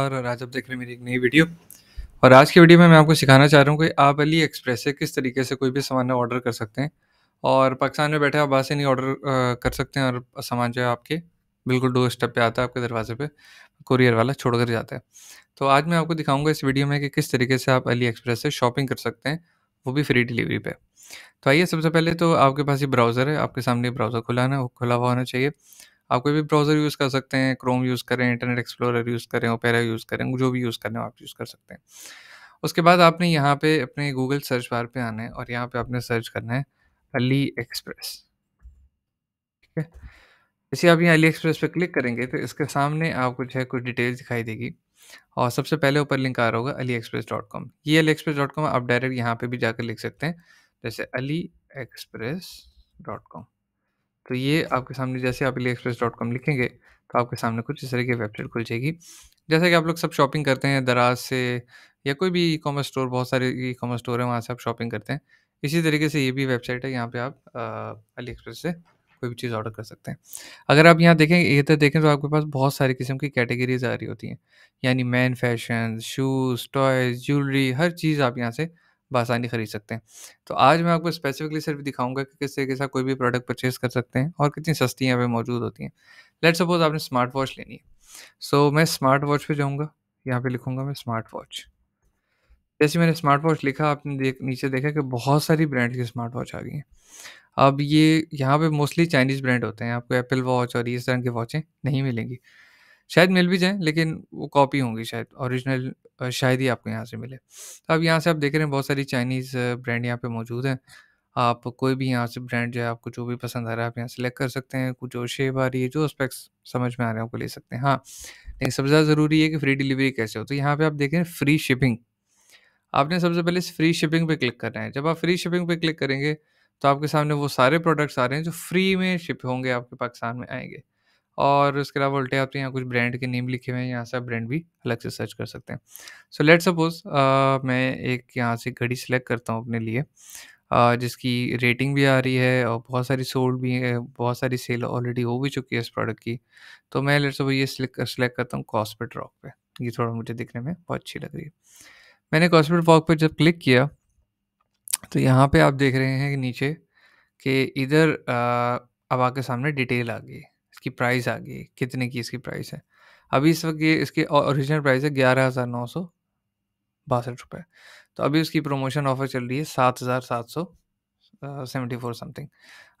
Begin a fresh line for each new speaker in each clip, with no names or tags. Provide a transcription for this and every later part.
और आज आप देख रहे हैं मेरी एक नई वीडियो और आज की वीडियो में मैं आपको सिखाना चाह रहा हूँ कि आप अली एक्सप्रेस से किस तरीके से कोई भी सामान ऑर्डर कर सकते हैं और पाकिस्तान में बैठे आप बाहर से नहीं ऑर्डर कर सकते हैं और सामान जो है आपके बिल्कुल डोर स्टेप पर आता है आपके दरवाजे पर कुरियर वाला छोड़ कर जाता है तो आज मैं आपको दिखाऊंगा इस वीडियो में कि किस तरीके से आप अली एक्सप्रेस से शॉपिंग कर सकते हैं वो भी फ्री डिलीवरी पे तो आइए सबसे पहले तो आपके पास ये ब्राउज़र है आपके सामने ब्राउज़र खुलाना खुला हुआ होना चाहिए आप कोई भी ब्राउज़र यूज़ कर सकते हैं क्रोम यूज़ करें इंटरनेट एक्सप्लोरर यूज़ करें ओपेरा यूज़ करें जो भी यूज़ करें आप यूज़ कर सकते हैं उसके बाद आपने यहाँ पे अपने गूगल सर्च बार पे आना है और यहाँ पे आपने सर्च करना है अली एक्सप्रेस ठीक है जैसे आप यहाँ अली एक्सप्रेस पे क्लिक करेंगे तो इसके सामने आपको जो है कुछ डिटेल्स दिखाई देगी और सबसे पहले ऊपर लिंक आ रहा होगा अली एक्सप्रेस डॉट कॉम ये अली एक्सप्रेस डॉट कॉम आप डायरेक्ट यहाँ पे भी जाकर लिख सकते हैं जैसे अली एक्सप्रेस डॉट कॉम तो ये आपके सामने जैसे आप अली एक्सप्रेस डॉट कॉम लिखेंगे तो आपके सामने कुछ इस तरह की वेबसाइट खुल जाएगी जैसा कि आप लोग सब शॉपिंग करते हैं दराज से या कोई भी ई कॉमर्स स्टोर बहुत सारे ई कॉमर्स स्टोर हैं वहाँ से आप शॉपिंग करते हैं इसी तरीके से ये भी वेबसाइट है यहाँ पर आप अली एक्सप्रेस से कोई भी चीज़ ऑर्डर कर सकते हैं अगर आप यहाँ देखें इधर तो देखें तो आपके पास बहुत सारी किस्म की कैटेगरीज आ रही होती हैं यानी man fashion shoes toys jewellery हर चीज़ आप यहाँ से बसानी ख़रीद सकते हैं तो आज मैं आपको स्पेसिफिकली सिर्फ दिखाऊंगा कि किस तरीके से कोई भी प्रोडक्ट परचेज़ कर सकते हैं और कितनी सस्ती यहाँ पे मौजूद होती हैं लेट सपोज आपने स्मार्ट वॉच लेनी है सो so, मैं स्मार्ट वॉच पर जाऊँगा यहाँ पर लिखूँगा मैं स्मार्ट वॉच जैसे मैंने स्मार्ट वॉच लिखा आपने देख नीचे देखा कि बहुत सारी ब्रांड की स्मार्ट वॉच आ गई हैं अब ये यहाँ पे मोस्टली चाइनीज़ ब्रांड होते हैं आपको एप्पल वॉच और इस तरह की वॉचें नहीं मिलेंगी शायद मिल भी जाए लेकिन वो कॉपी होंगी शायद ओरिजिनल शायद ही आपको यहाँ से मिले। तो अब यहाँ से आप देख रहे हैं बहुत सारी चाइनीज़ ब्रांड यहाँ पे मौजूद हैं। आप कोई भी यहाँ से ब्रांड जो है आपको जो भी पसंद आ रहा है आप यहाँ सेलेक्ट कर सकते हैं। कुछ जो शेप आ रही है जो स्पेक्स समझ में आ रहे हैं आपको ले सकते हैं। हाँ, लेकिन सबसे ज़्यादा ज़रूरी है कि फ्री डिलीवरी कैसे हो? तो यहाँ पे आप देख रहे हैं फ्री शिपिंग। आपने सबसे पहले इस फ्री शिपिंग पे क्लिक करना है। जब आप फ्री शिपिंग पे क्लिक करेंगे तो आपके सामने वो सारे प्रोडक्ट्स आ रहे हैं जो फ्री में शिप होंगे आपके पाकिस्तान में आएंगे और उसके अलावा उल्टे आपके यहाँ कुछ ब्रांड के नेम लिखे हुए हैं यहाँ से आप ब्रांड भी अलग से सर्च कर सकते हैं सो लेट सपोज मैं एक यहाँ से घड़ी सेलेक्ट करता हूँ अपने लिए uh, जिसकी रेटिंग भी आ रही है और बहुत सारी सोल्ड भी है बहुत सारी सेल ऑलरेडी हो भी चुकी है इस प्रोडक्ट की तो मैं लेट सपोज ये सिलेक्ट करता हूँ कॉस्पेट रॉक पर ये थोड़ा मुझे दिखने में बहुत अच्छी लग रही है मैंने कॉस्पेट वॉक पर जब क्लिक किया तो यहाँ पर आप देख रहे हैं कि नीचे कि इधर अब आपके सामने डिटेल आ गई इसकी प्राइस आ गई कितने की इसकी प्राइस है अभी इस वक्त ये इसकी ओरिजिनल प्राइस है ग्यारह हज़ार नौ सौ बासठ रुपये तो अभी उसकी प्रमोशन ऑफर चल रही है सात हज़ार सात सौ सेवेंटी फोर समथिंग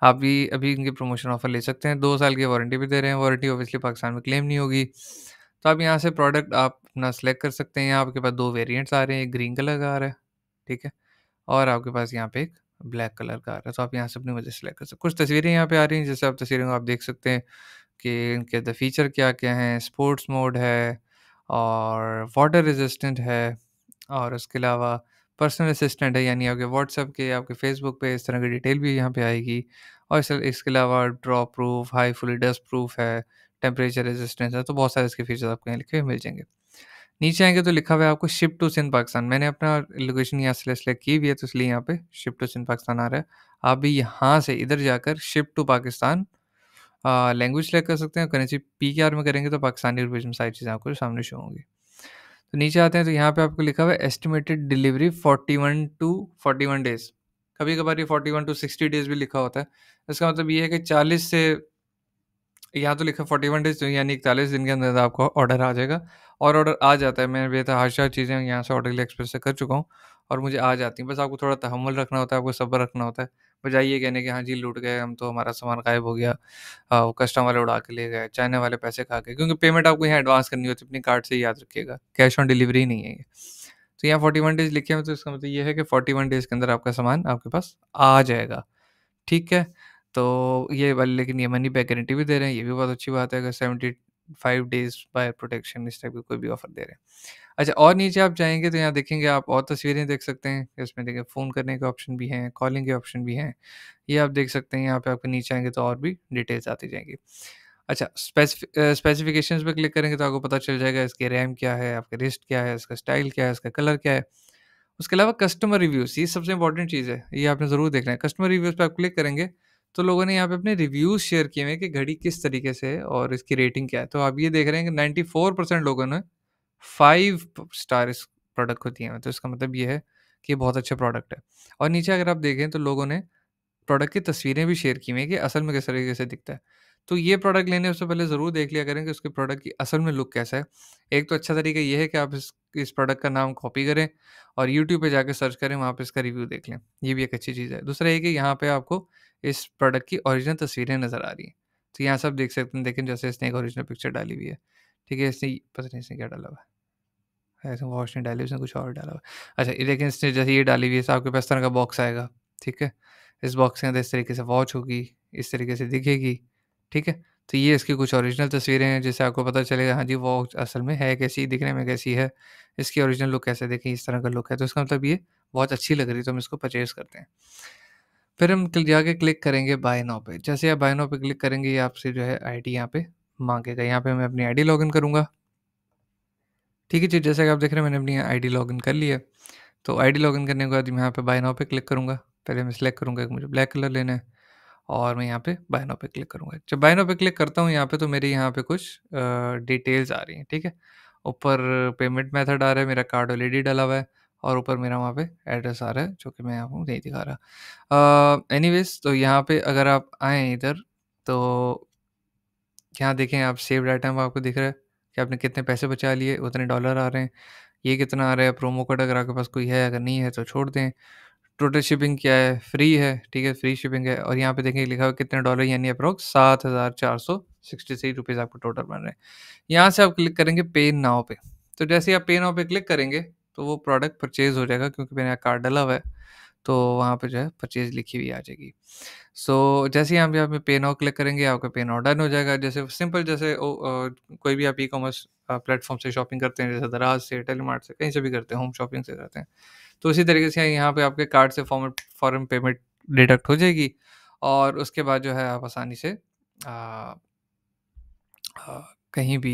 आप भी अभी इनकी प्रमोशन ऑफर ले सकते हैं दो साल की वारंटी भी दे रहे हैं वारंटी ऑब्वियसली पाकिस्तान में क्लेम नहीं होगी तो आप यहाँ से प्रोडक्ट आप अपना सेलेक्ट कर सकते हैं यहाँ आपके पास दो वेरियंट्स आ रहे हैं एक ग्रीन कलर का आ रहा है ठीक है और आपके पास यहाँ पे एक ब्लैक कलर का आ रहा है तो आप यहाँ से अपनी वजह सेलेक्ट कर सकते कुछ तस्वीरें यहाँ पे आ रही हैं जैसे आप तस्वीरों को आप देख सकते हैं कि इनके द फीचर क्या क्या हैं स्पोर्ट्स मोड है और वाटर रेजिस्टेंट है और उसके अलावा पर्सनल असिस्टेंट है यानी आपके व्हाट्सएप के आपके फेसबुक पे इस तरह की डिटेल भी यहाँ पे आएगी और इस, इसके अलावा drop proof high fully dust proof है टेम्परेचर रेजिस्टेंस है तो बहुत सारे इसके फीचर्स आपको यहाँ लिखे हुए मिल जाएंगे नीचे आएंगे तो लिखा हुआ है आपको शिप टू सिंध पाकिस्तान मैंने अपना लोकेशन यहाँ से सेलेक्ट की हुई है तो इसलिए यहाँ पे शिप टू सिंध पाकिस्तान आ रहा है आप भी यहाँ से इधर जाकर ship to Pakistan language select कर सकते हैं करेंसी पी के आर में करेंगे तो पाकिस्तानी रुपये में सारी चीज़ें आपको सामने शो होंगी तो नीचे आते हैं तो यहाँ पे आपको लिखा हुआ है एस्टिमेटेड डिलीवरी 41 टू 41 डेज़ कभी कभार ये 41 टू 60 डेज़ भी लिखा होता है इसका मतलब ये है कि 40 से यहाँ तो लिखा 41 डेज़ तो यानी इकतालीस दिन के अंदर आपको ऑर्डर आ जाएगा और ऑर्डर आ जाता है मैं बेतहाशा चीज़ें यहाँ से ऑर्डर एक्सप्रेस से कर चुका हूँ और मुझे आ जाती हैं बस आपको थोड़ा तहमल रखना होता है आपको सब्र रखना होता है बजाइए कहने के हाँ जी लूट गए हम तो हमारा सामान गायब हो गया वो कस्टमर वाले उड़ा के ले गए चाइना वाले पैसे खा गए क्योंकि पेमेंट आपको यहाँ एडवांस करनी होती है अपनी कार्ड से याद रखिएगा कैश ऑन डिलीवरी ही नहीं है ये तो यहाँ फोर्टी वन डेज लिखे हैं तो इसका मतलब ये है कि फोर्टी वन डेज़ के अंदर आपका सामान आपके पास आ जाएगा ठीक है तो ये वाले लेकिन ये मनी बैक गारंटी भी दे रहे हैं ये भी बहुत अच्छी बात है अगर seventy five days buy protection इस टाइप का कोई भी ऑफर दे रहे हैं अच्छा और नीचे आप जाएंगे तो यहाँ देखेंगे आप और तस्वीरें देख सकते हैं इसमें देखें फ़ोन करने के ऑप्शन भी हैं कॉलिंग के ऑप्शन भी हैं ये आप देख सकते हैं यहाँ पे आपके नीचे आएंगे तो और भी डिटेल्स आती जाएंगी अच्छा स्पेसिफिकेशन पर क्लिक करेंगे तो आपको पता चल जाएगा इसके रैम क्या है आपके रिस्ट क्या है इसका स्टाइल क्या है इसका कलर क्या है उसके अलावा कस्टमर रिव्यूज़ ये सबसे इंपॉर्टेंट चीज़ है ये आपने ज़रूर देखना है कस्टमर रिव्यूज़ पर आप क्लिक करेंगे तो लोगों ने यहाँ पे अपने रिव्यूज शेयर किए हुए हैं कि घड़ी किस तरीके से है और इसकी रेटिंग क्या है तो आप ये देख रहे हैं कि नाइन्टी फोर परसेंट लोगों ने फाइव स्टार इस प्रोडक्ट को दिए हैं तो इसका मतलब ये है कि ये बहुत अच्छा प्रोडक्ट है और नीचे अगर आप देखें तो लोगों ने प्रोडक्ट की तस्वीरें भी शेयर की हुई हैं कि असल में किस तरीके से दिखता है तो ये प्रोडक्ट लेने से पहले ज़रूर देख लिया करें कि उसके प्रोडक्ट की असल में लुक कैसा है एक तो अच्छा तरीका ये है कि आप इस इस प्रोडक्ट का नाम कॉपी करें और यूट्यूब पे जाकर सर्च करें वहाँ पे इसका रिव्यू देख लें ये भी एक अच्छी चीज़ है दूसरा ये कि यहाँ पे आपको इस प्रोडक्ट की ओरिजिनल तस्वीरें नज़र आ रही हैं तो यहाँ सब देख सकते हैं देखें जैसे इसने एक ओरिजिनल पिक्चर डाली हुई है ठीक है इसने पता नहीं इसने क्या डाला हुआ है ऐसे वॉश नहीं डाली उसने कुछ और डाला हुआ अच्छा लेकिन इसने जैसे ये डाली हुई है आपके पास तरह का बॉक्स आएगा ठीक है इस बॉक्स के अंदर इस तरीके से वॉच होगी इस तरीके से दिखेगी ठीक है तो ये इसकी कुछ ओरिजिनल तस्वीरें हैं जैसे आपको पता चलेगा हाँ जी वॉच असल में है कैसी दिखने में कैसी है इसकी ओरिजिनल लुक कैसे देखें इस तरह का लुक है तो इसका मतलब ये बहुत अच्छी लग रही है तो हम इसको परचेज़ करते हैं फिर हम जाके क्लिक करेंगे बाय नाउ पे जैसे आप बाय नाउ पे क्लिक करेंगे ये आपसे जो है आईडी यहाँ पे मांगेगा यहाँ पे मैं अपनी आईडी लॉगिन करूँगा ठीक है जी जैसे कि आप देख रहे हैं मैंने अपनी आईडी लॉगिन कर लिया तो आईडी लॉगिन करने के बाद मैं यहाँ पे बाय नाउ पे क्लिक करूँगा पहले मैं सिलेक्ट करूँगा कि मुझे ब्लैक कलर लेना है और मैं यहाँ पे बाय नाउ पे क्लिक करूँगा जब बाय नाउ पे क्लिक करता हूँ यहाँ पे तो मेरे यहाँ पे कुछ डिटेल्स आ रही हैं ठीक है ऊपर पेमेंट मेथड आ रहा है मेरा कार्ड ऑलरेडी डाला हुआ है और ऊपर मेरा वहाँ पे एड्रेस आ रहा है जो कि मैं आपको नहीं दिखा रहा एनी uh, तो यहाँ पे अगर आप आएँ इधर तो यहाँ देखें आप सेव आइटम आपको दिख रहा है कि आपने कितने पैसे बचा लिए उतने डॉलर आ रहे हैं ये कितना आ रहा है प्रोमो कोड अगर आपके पास कोई है अगर नहीं है तो छोड़ दें टोटल शिपिंग क्या है फ्री है ठीक है फ्री शिपिंग है और यहाँ पे देखें लिखा हुआ कितने डॉलर यानी अप्रोक्स सात हज़ार चार सौ सिक्सटी थ्री रुपीज़ आपको टोटल बन रहे हैं यहाँ से आप क्लिक करेंगे पे नाव पे तो जैसे आप पे नाव पे क्लिक करेंगे तो वो प्रोडक्ट परचेज़ हो जाएगा क्योंकि यहाँ कार्ड डला हुआ है तो वहाँ पे जो है परचेज लिखी हुई आ जाएगी सो so, जैसे ही आप यहाँ पे पे नाउ क्लिक करेंगे आपका पे नाउ डन हो जाएगा जैसे सिंपल जैसे ओ, ओ, कोई भी आप ई कॉमर्स प्लेटफॉर्म से शॉपिंग करते हैं जैसे दराज से टेलीमार्ट से कहीं से भी करते हैं होम शॉपिंग से करते हैं तो इसी तरीके से यहाँ पे आपके कार्ड से फॉर्म फॉरन पेमेंट डिडक्ट हो जाएगी और उसके बाद जो है आप आसानी से आ, आ, कहीं भी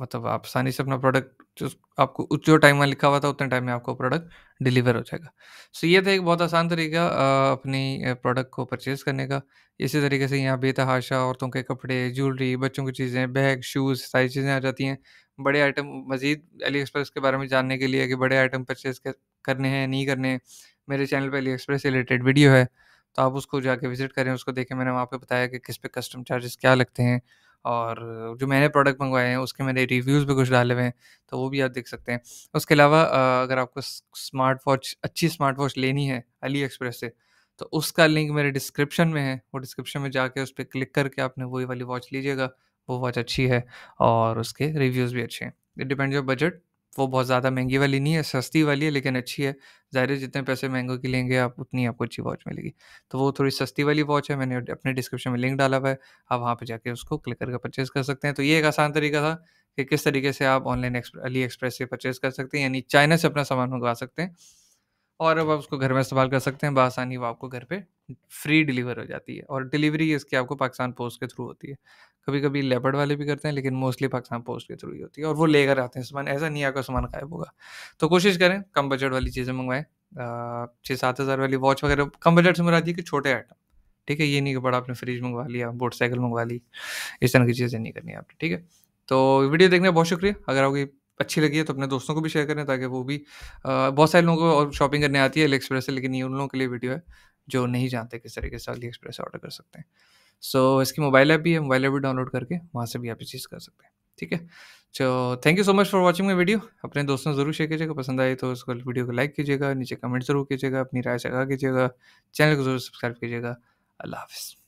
मतलब आप आसानी से अपना प्रोडक्ट जो आपको जो टाइम में लिखा हुआ था उतने टाइम में आपको प्रोडक्ट डिलीवर हो जाएगा सो ये था एक बहुत आसान तरीका अपनी प्रोडक्ट को परचेज करने का इसी तरीके से यहाँ बेतहाशा औरतों के कपड़े ज्वेलरी बच्चों की चीज़ें बैग शूज़ सारी चीज़ें आ जाती हैं बड़े आइटम मज़ीद अली एक्सप्रेस के बारे में जानने के लिए कि बड़े आइटम परचेज करने हैं नहीं करने हैं मेरे चैनल पर अली एक्सप्रेस से रिलेटेड वीडियो है तो आप उसको जाके विजिट करें उसको देखें मैंने वहाँ पे बताया कि किस पे कस्टम चार्जेस क्या लगते हैं और जो मैंने प्रोडक्ट मंगवाए हैं उसके मैंने रिव्यूज़ भी कुछ डाले हुए हैं तो वो भी आप देख सकते हैं उसके अलावा अगर आपको स्मार्ट वॉच अच्छी स्मार्ट वॉच लेनी है अली एक्सप्रेस से तो उसका लिंक मेरे डिस्क्रिप्शन में है वो डिस्क्रिप्शन में जाके उस पर क्लिक करके आपने वही वाली वॉच लीजिएगा वो वॉच अच्छी है और उसके रिव्यूज़ भी अच्छे हैं इट डिपेंड्स योर बजट वो बहुत ज़्यादा महंगी वाली नहीं है, सस्ती वाली है लेकिन अच्छी है। ज़ाहिर है जितने पैसे महंगों की लेंगे आप उतनी आपको अच्छी वॉच मिलेगी। तो वो थोड़ी सस्ती वाली वॉच है मैंने अपने डिस्क्रिप्शन में लिंक डाला हुआ है। आप वहाँ पर जाके उसको क्लिक करके परचेज़ कर सकते हैं। तो ये एक आसान तरीका था कि किस तरीके से आप ऑनलाइन अली एक्सप्रेस से परचेज़ कर सकते हैं यानी चाइना से अपना सामान मंगवा सकते हैं। और अब आप उसको घर में इस्तेमाल कर सकते हैं बासानी वो आपको घर पे फ्री डिलीवर हो जाती है और डिलीवरी इसकी आपको पाकिस्तान पोस्ट के थ्रू होती है कभी कभी लेपर्ड वाले भी करते हैं लेकिन मोस्टली पाकिस्तान पोस्ट के थ्रू ही होती है और वो लेकर आते हैं सामान ऐसा नहीं आकर सामान गायब होगा तो कोशिश करें कम बजट वाली चीज़ें मंगवाएं छः सात हज़ार वाली वॉच वगैरह कम बजट से मरा दिए कि छोटे आइटम ठीक है ये नहीं कि बड़ा आपने फ्रिज मंगवा लिया मोटरसाइकिल मंगवा ली इस तरह की चीज़ें नहीं करनी आपने ठीक है तो वीडियो देखने का बहुत शुक्रिया अगर आपकी अच्छी लगी है तो अपने दोस्तों को भी शेयर करें ताकि वो भी बहुत सारे लोगों को और शॉपिंग करने आती है अली एक्सप्रेस से लेकिन ये उन लोगों के लिए वीडियो है जो नहीं जानते किस तरीके से अली एक्सप्रेस से ऑर्डर कर सकते हैं सो so, इसकी मोबाइल ऐप भी है मोबाइल ऐप भी डाउनलोड करके वहाँ से भी आप ये चीज़ कर सकते हैं ठीक है so thank you so much for watching my video अपने दोस्तों जरूर शेयर कीजिएगा पसंद आए तो उसको वीडियो को लाइक कीजिएगा नीचे कमेंट जरूर कीजिएगा अपनी राय से आगा कीजिएगा चैनल को जरूर सब्सक्राइब कीजिएगा अल्लाह हाफिज़